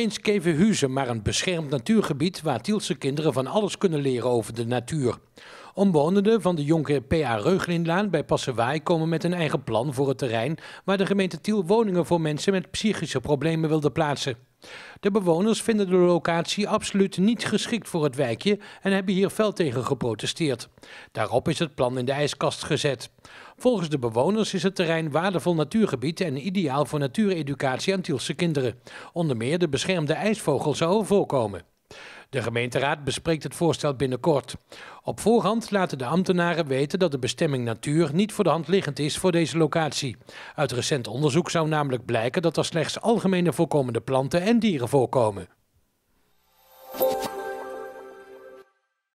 geen huizen, maar een beschermd natuurgebied waar Tielse kinderen van alles kunnen leren over de natuur. Omwonenden van de jonge P.A. Reuglinlaan bij Passewaai komen met een eigen plan voor het terrein waar de gemeente Tiel woningen voor mensen met psychische problemen wilde plaatsen. De bewoners vinden de locatie absoluut niet geschikt voor het wijkje en hebben hier fel tegen geprotesteerd. Daarop is het plan in de ijskast gezet. Volgens de bewoners is het terrein waardevol natuurgebied en ideaal voor natuureducatie aan Tielse kinderen. Onder meer de beschermde ijsvogel zou voorkomen. De gemeenteraad bespreekt het voorstel binnenkort. Op voorhand laten de ambtenaren weten dat de bestemming natuur niet voor de hand liggend is voor deze locatie. Uit recent onderzoek zou namelijk blijken dat er slechts algemene voorkomende planten en dieren voorkomen.